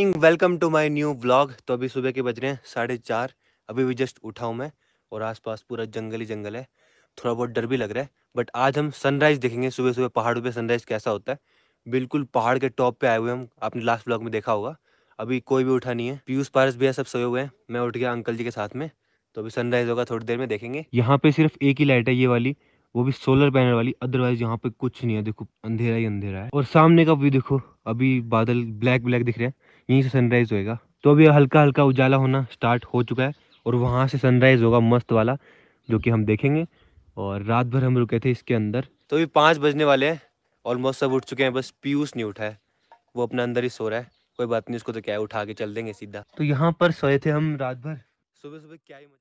morning welcome to my new vlog तो अभी सुबह के बज रहे हैं साढ़े चार अभी भी जस्ट उठा हूँ मैं और आसपास पूरा जंगल ही जंगल है थोड़ा बहुत डर भी लग रहा है बट आज हम सनराइज़ देखेंगे सुबह सुबह पहाड़ों पे सनराइज़ कैसा होता है बिल्कुल पहाड़ के टॉप पे आए हुए हम आपने लास्ट ब्लॉग में देखा होगा अभी कोई भी उठा नहीं है पीयूष पारस भी सब सोए हुए हैं मैं उठ गया अंकल जी के साथ में तो अभी सनराइज़ होगा थोड़ी देर में देखेंगे यहाँ पे सिर्फ एक ही लाइट है ये वाली वो भी सोलर पैनल वाली अदरवाइज यहाँ पे कुछ नहीं है देखो अंधेरा ही अंधेरा है और सामने का व्यू देखो अभी बादल ब्लैक ब्लैक दिख रहे हैं यहीं से सनराइज़ होएगा तो अभी हल्का हल्का उजाला होना स्टार्ट हो चुका है और वहाँ से सनराइज़ होगा मस्त वाला जो कि हम देखेंगे और रात भर हम रुके थे इसके अंदर तो अभी पाँच बजने वाले हैं ऑलमोस्ट सब उठ चुके हैं बस पीयूष नहीं उठा है वो अपना अंदर ही सो रहा है कोई बात नहीं उसको तो क्या है उठा के चल देंगे सीधा तो यहाँ पर सोए थे हम रात भर सुबह सुबह क्या ही मजा